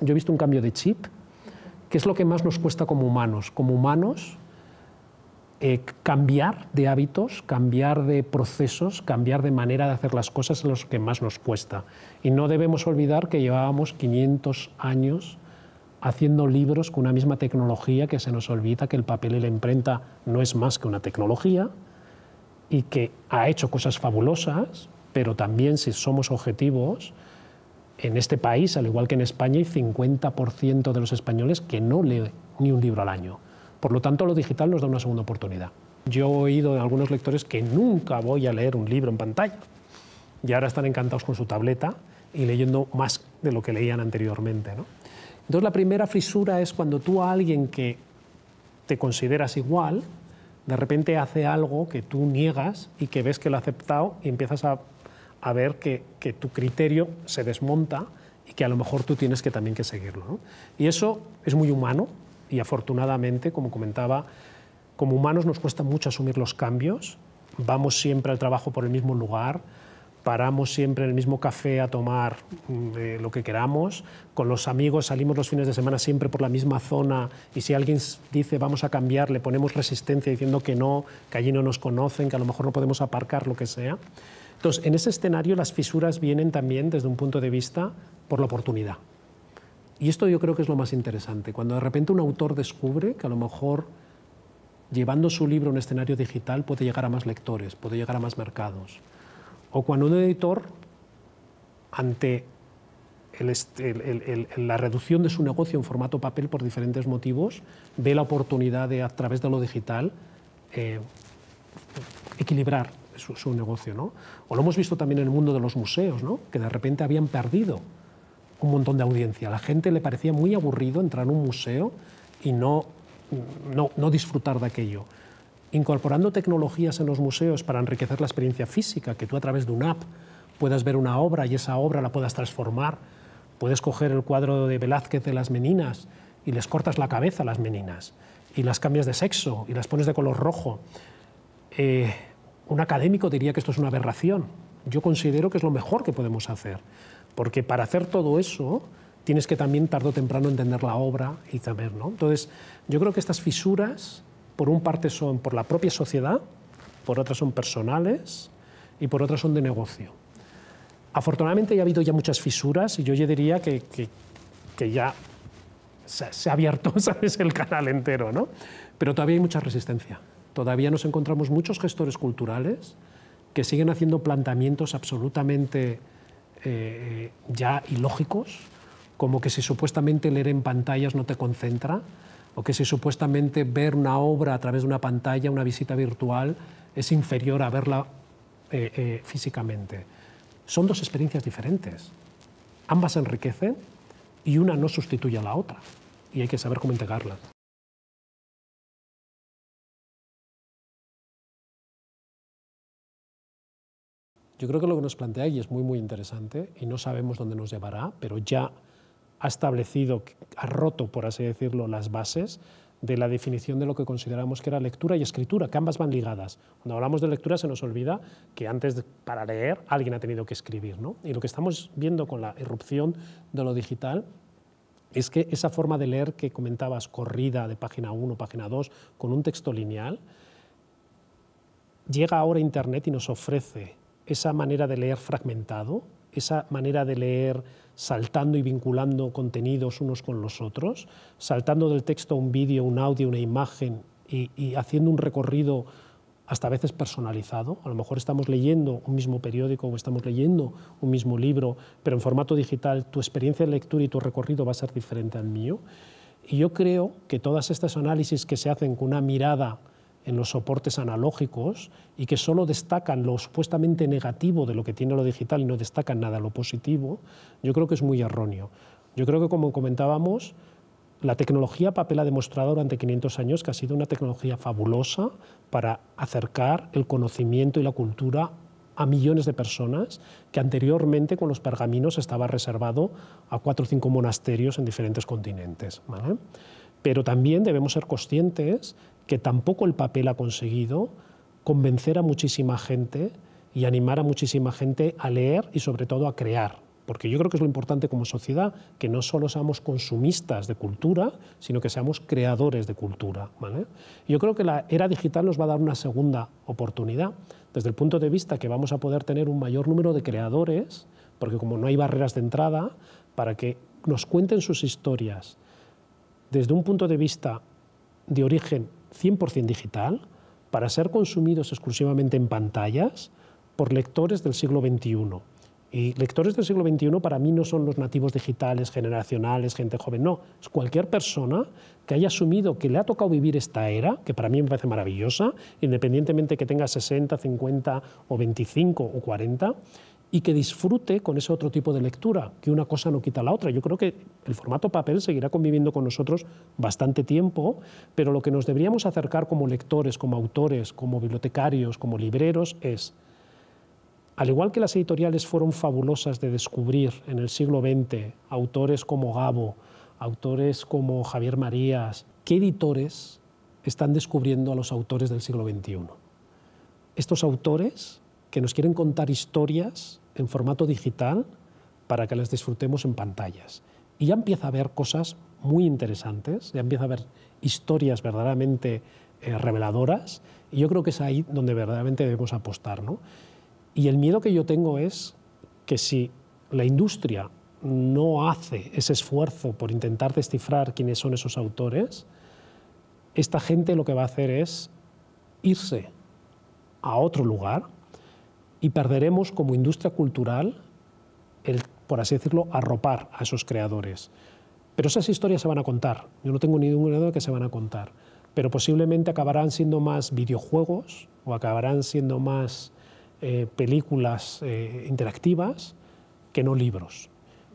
Yo he visto un cambio de chip, que es lo que más nos cuesta como humanos. Como humanos, eh, cambiar de hábitos, cambiar de procesos, cambiar de manera de hacer las cosas es lo que más nos cuesta. Y no debemos olvidar que llevábamos 500 años haciendo libros con una misma tecnología que se nos olvida que el papel y la imprenta no es más que una tecnología y que ha hecho cosas fabulosas, pero también si somos objetivos, en este país, al igual que en España, hay 50% de los españoles que no leen ni un libro al año. Por lo tanto, lo digital nos da una segunda oportunidad. Yo he oído de algunos lectores que nunca voy a leer un libro en pantalla y ahora están encantados con su tableta y leyendo más de lo que leían anteriormente. ¿no? Entonces, la primera frisura es cuando tú a alguien que te consideras igual, de repente hace algo que tú niegas y que ves que lo ha aceptado y empiezas a a ver que, tu criterio se desmonta y que a lo mejor tú tienes que también que seguirlo. Y eso es muy humano y afortunadamente, como comentaba, como humanos nos cuesta mucho asumir los cambios, vamos siempre al trabajo por el mismo lugar, paramos siempre en el mismo café a tomar mm, eh, lo que queramos, con los amigos salimos los fines de semana siempre por la misma zona y si alguien dice vamos a cambiar, le ponemos resistencia diciendo que no, que allí no nos conocen, que a lo mejor no podemos aparcar, lo que sea. Entonces, en ese escenario las fisuras vienen también desde un punto de vista por la oportunidad. Y esto yo creo que es lo más interesante, cuando de repente un autor descubre que a lo mejor llevando su libro a un escenario digital puede llegar a más lectores, puede llegar a más mercados o cuando un editor, ante la reducción de su negocio en formato papel por diferentes motivos, ve la oportunidad de, a través de lo digital, eh, equilibrar su, negocio. ¿no? O lo hemos visto también en el mundo de los museos, ¿no? que de repente habían perdido un montón de audiencia. A la gente le parecía muy aburrido entrar en un museo y no, no disfrutar de aquello incorporando tecnologías en los museos para enriquecer la experiencia física, que tú a través de un app puedas ver una obra y esa obra la puedas transformar. Puedes coger el cuadro de Velázquez de las meninas y les cortas la cabeza a las meninas y las cambias de sexo y las pones de color rojo. Eh, un académico diría que esto es una aberración. Yo considero que es lo mejor que podemos hacer, porque para hacer todo eso tienes que también tarde o temprano entender la obra y saberlo Entonces, yo creo que estas fisuras por un parte son por la propia sociedad, por otra son personales y por otra son de negocio. Afortunadamente ya ha habido ya muchas fisuras y yo ya diría que, ya se, ha abierto ¿sabes? el canal entero, ¿no? Pero todavía hay mucha resistencia. Todavía nos encontramos muchos gestores culturales que siguen haciendo planteamientos absolutamente eh, ya ilógicos, como que si supuestamente leer en pantallas no te concentra, o que si supuestamente ver una obra a través de una pantalla, una visita virtual, es inferior a verla eh, eh, físicamente. Son dos experiencias diferentes. Ambas enriquecen y una no sustituye a la otra. Y hay que saber cómo integrarlas. Yo creo que lo que nos plantea y es muy, muy interesante y no sabemos dónde nos llevará, pero ya ha establecido, ha roto, por así decirlo, las bases de la definición de lo que consideramos que era lectura y escritura, que ambas van ligadas. Cuando hablamos de lectura se nos olvida que antes para leer alguien ha tenido que escribir, Y lo que estamos viendo con la irrupción de lo digital es que esa forma de leer que comentabas, corrida de página 1, página 2, con un texto lineal, llega ahora a Internet y nos ofrece esa manera de leer fragmentado, esa manera de leer saltando y vinculando contenidos unos con los otros, saltando del texto a un vídeo, un audio, una imagen y, haciendo un recorrido hasta veces personalizado. A lo mejor estamos leyendo un mismo periódico o estamos leyendo un mismo libro, pero en formato digital tu experiencia de lectura y tu recorrido va a ser diferente al mío. Y yo creo que todas estas análisis que se hacen con una mirada en los soportes analógicos y que solo destacan lo supuestamente negativo de lo que tiene lo digital y no destacan nada lo positivo, yo creo que es muy erróneo. Yo creo que, como comentábamos, la tecnología papel ha demostrado durante 500 años que ha sido una tecnología fabulosa para acercar el conocimiento y la cultura a millones de personas, que anteriormente con los pergaminos estaba reservado a cuatro o cinco monasterios en diferentes continentes. Pero también debemos ser conscientes que tampoco el papel ha conseguido convencer a muchísima gente y animar a muchísima gente a leer y sobre todo a crear. Porque yo creo que es lo importante como sociedad, que no solo seamos consumistas de cultura, sino que seamos creadores de cultura. ¿vale? Yo creo que la era digital nos va a dar una segunda oportunidad, desde el punto de vista que vamos a poder tener un mayor número de creadores, porque como no hay barreras de entrada, para que nos cuenten sus historias desde un punto de vista de origen 100% digital para ser consumidos exclusivamente en pantallas por lectores del siglo XXI. Y lectores del siglo XXI para mí no son los nativos digitales, generacionales, gente joven, no. Es cualquier persona que haya asumido que le ha tocado vivir esta era, que para mí me parece maravillosa, independientemente que tenga 60, 50 o 25 o 40, y que disfrute con ese otro tipo de lectura, que una cosa no quita la otra. Yo creo que el formato papel seguirá conviviendo con nosotros bastante tiempo, pero lo que nos deberíamos acercar como lectores, como autores, como bibliotecarios, como libreros es, al igual que las editoriales fueron fabulosas de descubrir en el siglo XX autores como Gabo, autores como Javier Marías, ¿qué editores están descubriendo a los autores del siglo XXI? Estos autores que nos quieren contar historias en formato digital para que las disfrutemos en pantallas. Y ya empieza a haber cosas muy interesantes, ya empieza a haber historias verdaderamente eh, reveladoras, y yo creo que es ahí donde verdaderamente debemos apostar. Y el miedo que yo tengo es que si la industria no hace ese esfuerzo por intentar descifrar quiénes son esos autores, esta gente lo que va a hacer es irse a otro lugar y perderemos como industria cultural el, por así decirlo, arropar a esos creadores. Pero esas historias se van a contar. Yo no tengo ninguna de que se van a contar. Pero posiblemente acabarán siendo más videojuegos o acabarán siendo más eh, películas eh, interactivas que no libros.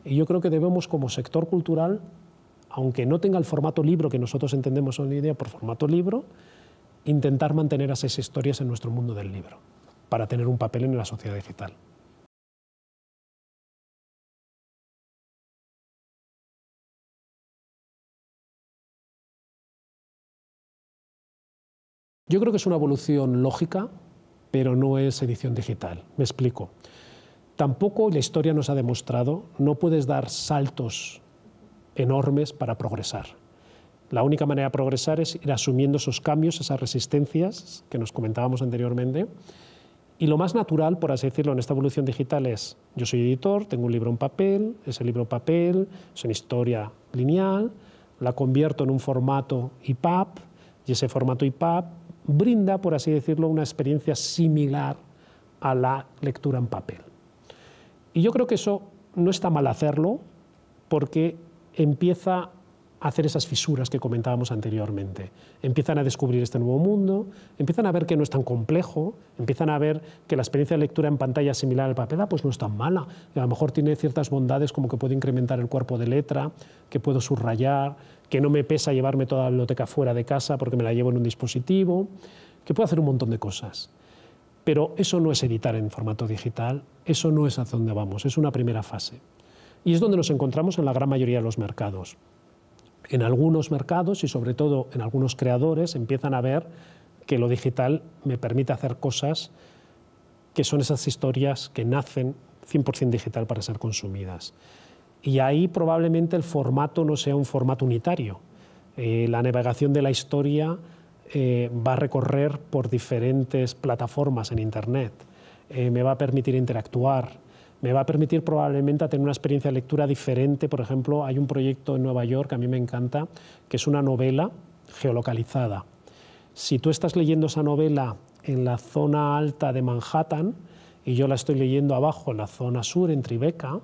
Y yo creo que debemos como sector cultural, aunque no tenga el formato libro que nosotros entendemos hoy en día por formato libro, intentar mantener esas historias en nuestro mundo del libro para tener un papel en la sociedad digital. Yo creo que es una evolución lógica, pero no es edición digital. Me explico. Tampoco la historia nos ha demostrado, no puedes dar saltos enormes para progresar. La única manera de progresar es ir asumiendo esos cambios, esas resistencias que nos comentábamos anteriormente, y lo más natural, por así decirlo, en esta evolución digital es, yo soy editor, tengo un libro en papel, ese libro en papel es una historia lineal, la convierto en un formato EPUB y ese formato EPUB brinda, por así decirlo, una experiencia similar a la lectura en papel. Y yo creo que eso no está mal hacerlo porque empieza hacer esas fisuras que comentábamos anteriormente. Empiezan a descubrir este nuevo mundo, empiezan a ver que no es tan complejo, empiezan a ver que la experiencia de lectura en pantalla similar al papel ah, pues no es tan mala. A lo mejor tiene ciertas bondades como que puedo incrementar el cuerpo de letra, que puedo subrayar, que no me pesa llevarme toda la biblioteca fuera de casa porque me la llevo en un dispositivo, que puedo hacer un montón de cosas. Pero eso no es editar en formato digital, eso no es hacia dónde vamos, es una primera fase. Y es donde nos encontramos en la gran mayoría de los mercados en algunos mercados y sobre todo en algunos creadores empiezan a ver que lo digital me permite hacer cosas que son esas historias que nacen 100% digital para ser consumidas. Y ahí probablemente el formato no sea un formato unitario. Eh, la navegación de la historia eh, va a recorrer por diferentes plataformas en Internet. Eh, me va a permitir interactuar, me va a permitir probablemente tener una experiencia de lectura diferente. Por ejemplo, hay un proyecto en Nueva York que a mí me encanta, que es una novela geolocalizada. Si tú estás leyendo esa novela en la zona alta de Manhattan y yo la estoy leyendo abajo en la zona sur, en Tribeca,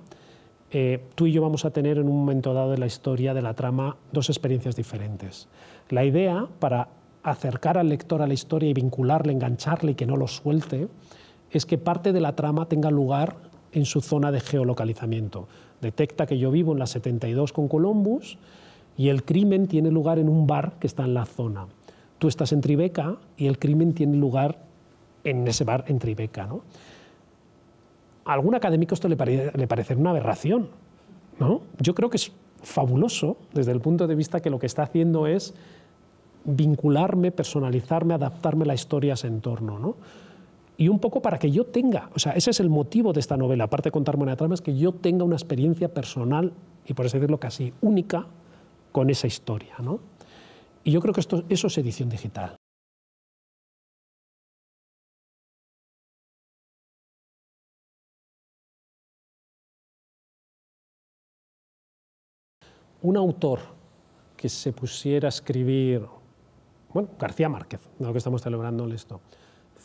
eh, tú y yo vamos a tener en un momento dado de la historia, de la trama, dos experiencias diferentes. La idea para acercar al lector a la historia y vincularle, engancharle y que no lo suelte, es que parte de la trama tenga lugar en su zona de geolocalizamiento. Detecta que yo vivo en la 72 con Columbus y el crimen tiene lugar en un bar que está en la zona. Tú estás en Tribeca y el crimen tiene lugar en ese bar en Tribeca. ¿no? A algún académico esto le, parece una aberración. ¿no? Yo creo que es fabuloso desde el punto de vista que lo que está haciendo es vincularme, personalizarme, adaptarme la historia a ese entorno. ¿no? y un poco para que yo tenga, o sea, ese es el motivo de esta novela, aparte de contar una trama, es que yo tenga una experiencia personal, y por así decirlo casi única, con esa historia. Y yo creo que eso es edición digital. Un autor que se pusiera a escribir, bueno, García Márquez, de lo que estamos celebrando esto,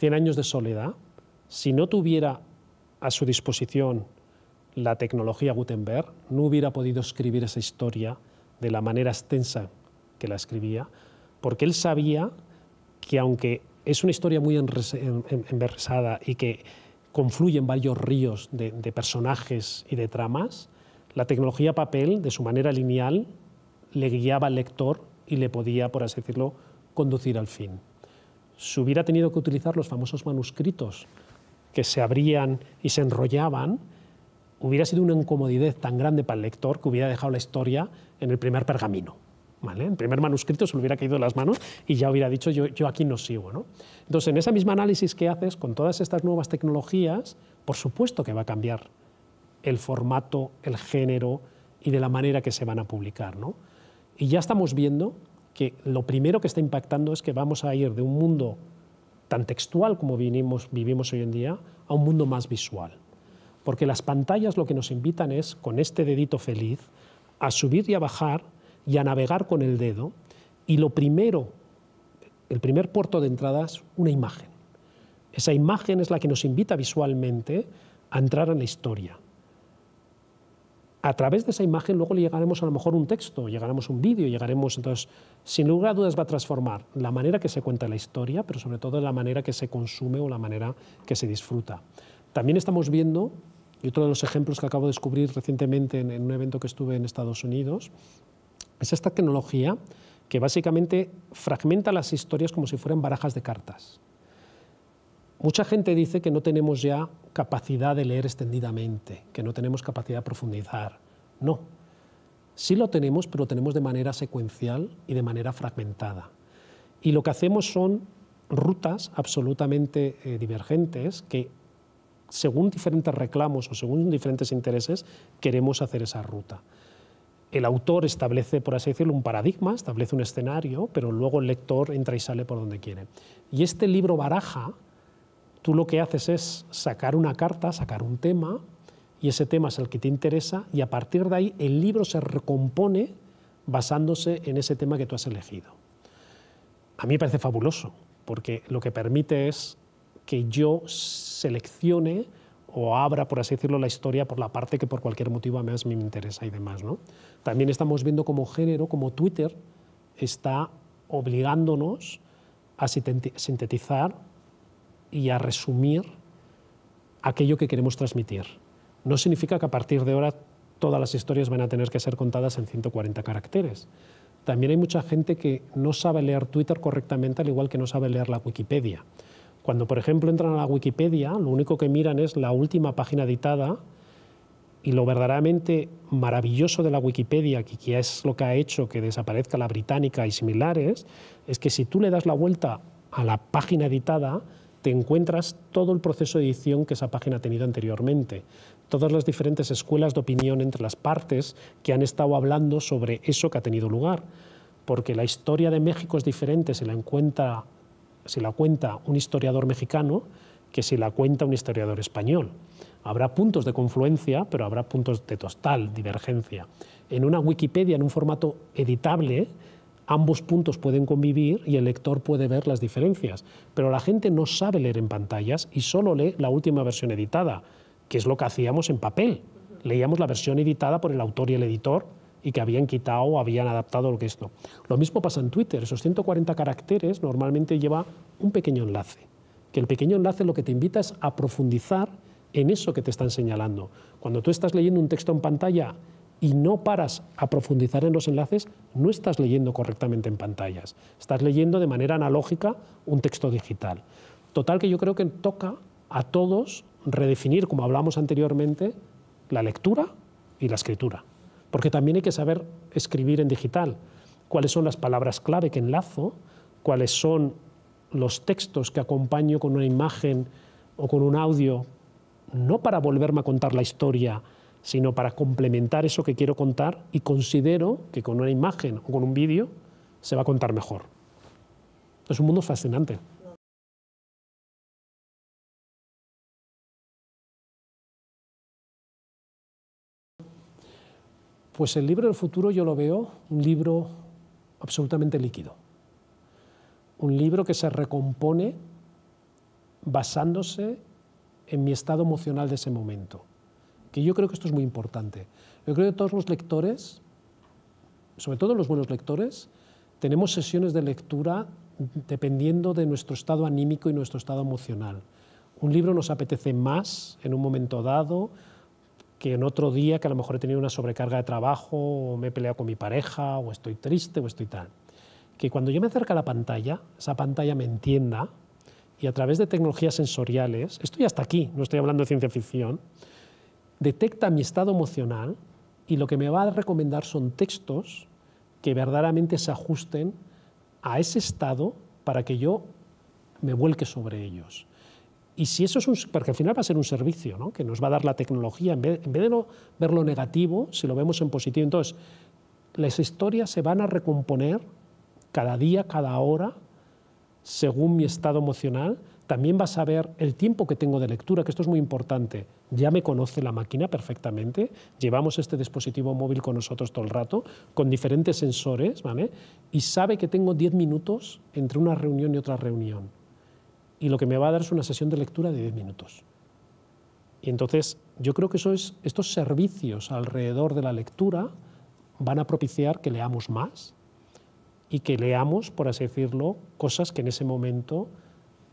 100 años de soledad, si no tuviera a su disposición la tecnología Gutenberg, no hubiera podido escribir esa historia de la manera extensa que la escribía, porque él sabía que aunque es una historia muy enversada y que confluyen varios ríos de, personajes y de tramas, la tecnología papel, de su manera lineal, le guiaba al lector y le podía, por así decirlo, conducir al fin. Si hubiera tenido que utilizar los famosos manuscritos que se abrían y se enrollaban, hubiera sido una incomodidad tan grande para el lector que hubiera dejado la historia en el primer pergamino. ¿Vale? El primer manuscrito se le hubiera caído de las manos y ya hubiera dicho yo, aquí no sigo. ¿no? Entonces, en ese mismo análisis que haces con todas estas nuevas tecnologías, por supuesto que va a cambiar el formato, el género y de la manera que se van a publicar. ¿no? Y ya estamos viendo que lo primero que está impactando es que vamos a ir de un mundo tan textual como vivimos, hoy en día a un mundo más visual. Porque las pantallas lo que nos invitan es, con este dedito feliz, a subir y a bajar y a navegar con el dedo. Y lo primero, el primer puerto de entrada es una imagen. Esa imagen es la que nos invita visualmente a entrar en la historia, a través de esa imagen luego le llegaremos a lo mejor un texto, llegaremos un vídeo, llegaremos entonces, sin lugar a dudas va a transformar la manera que se cuenta la historia, pero sobre todo la manera que se consume o la manera que se disfruta. También estamos viendo, y otro de los ejemplos que acabo de descubrir recientemente en un evento que estuve en Estados Unidos, es esta tecnología que básicamente fragmenta las historias como si fueran barajas de cartas. Mucha gente dice que no tenemos ya capacidad de leer extendidamente, que no tenemos capacidad de profundizar. No. Sí lo tenemos, pero lo tenemos de manera secuencial y de manera fragmentada. Y lo que hacemos son rutas absolutamente eh, divergentes que, según diferentes reclamos o según diferentes intereses, queremos hacer esa ruta. El autor establece, por así decirlo, un paradigma, establece un escenario, pero luego el lector entra y sale por donde quiere. Y este libro baraja Tú lo que haces es sacar una carta, sacar un tema, y ese tema es el que te interesa, y a partir de ahí el libro se recompone basándose en ese tema que tú has elegido. A mí me parece fabuloso, porque lo que permite es que yo seleccione o abra, por así decirlo, la historia por la parte que por cualquier motivo a mí me interesa y demás. ¿no? También estamos viendo como género, como Twitter está obligándonos a sintetizar y a resumir aquello que queremos transmitir. No significa que a partir de ahora todas las historias van a tener que ser contadas en 140 caracteres. También hay mucha gente que no sabe leer Twitter correctamente, al igual que no sabe leer la Wikipedia. Cuando, por ejemplo, entran a la Wikipedia, lo único que miran es la última página editada y lo verdaderamente maravilloso de la Wikipedia, que es lo que ha hecho que desaparezca la británica y similares, es que si tú le das la vuelta a la página editada, te encuentras todo el proceso de edición que esa página ha tenido anteriormente, todas las diferentes escuelas de opinión entre las partes que han estado hablando sobre eso que ha tenido lugar, porque la historia de México es diferente si la, cuenta un historiador mexicano que si la cuenta un historiador español. Habrá puntos de confluencia, pero habrá puntos de total divergencia. En una Wikipedia, en un formato editable, ambos puntos pueden convivir y el lector puede ver las diferencias, pero la gente no sabe leer en pantallas y solo lee la última versión editada, que es lo que hacíamos en papel. Leíamos la versión editada por el autor y el editor y que habían quitado o habían adaptado lo que esto. Lo mismo pasa en Twitter, esos 140 caracteres normalmente lleva un pequeño enlace, que el pequeño enlace lo que te invita es a profundizar en eso que te están señalando. Cuando tú estás leyendo un texto en pantalla y no paras a profundizar en los enlaces, no estás leyendo correctamente en pantallas. Estás leyendo de manera analógica un texto digital. Total que yo creo que toca a todos redefinir, como hablamos anteriormente, la lectura y la escritura. Porque también hay que saber escribir en digital. Cuáles son las palabras clave que enlazo, cuáles son los textos que acompaño con una imagen o con un audio, no para volverme a contar la historia sino para complementar eso que quiero contar y considero que con una imagen o con un vídeo se va a contar mejor. Es un mundo fascinante. Pues el libro del futuro yo lo veo un libro absolutamente líquido. Un libro que se recompone basándose en mi estado emocional de ese momento que yo creo que esto es muy importante. Yo creo que todos los lectores, sobre todo los buenos lectores, tenemos sesiones de lectura dependiendo de nuestro estado anímico y nuestro estado emocional. Un libro nos apetece más en un momento dado que en otro día que a lo mejor he tenido una sobrecarga de trabajo o me he peleado con mi pareja o estoy triste o estoy tal. Que cuando yo me acerco a la pantalla, esa pantalla me entienda y a través de tecnologías sensoriales, estoy hasta aquí, no estoy hablando de ciencia ficción, detecta mi estado emocional y lo que me va a recomendar son textos que verdaderamente se ajusten a ese estado para que yo me vuelque sobre ellos. Y si eso es un, porque al final va a ser un servicio ¿no? que nos va a dar la tecnología, en vez, de verlo ver negativo, si lo vemos en positivo, entonces las historias se van a recomponer cada día, cada hora, según mi estado emocional, también va a saber el tiempo que tengo de lectura, que esto es muy importante. Ya me conoce la máquina perfectamente, llevamos este dispositivo móvil con nosotros todo el rato, con diferentes sensores, ¿vale? Y sabe que tengo 10 minutos entre una reunión y otra reunión. Y lo que me va a dar es una sesión de lectura de 10 minutos. Y entonces yo creo que eso estos servicios alrededor de la lectura van a propiciar que leamos más y que leamos, por así decirlo, cosas que en ese momento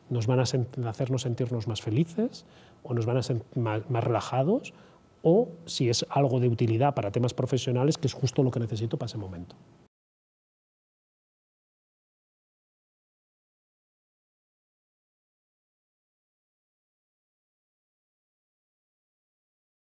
nos van a hacernos sentirnos más felices o nos van a ser más relajados o si es algo de utilidad para temas profesionales, que es justo lo que necesito para ese momento.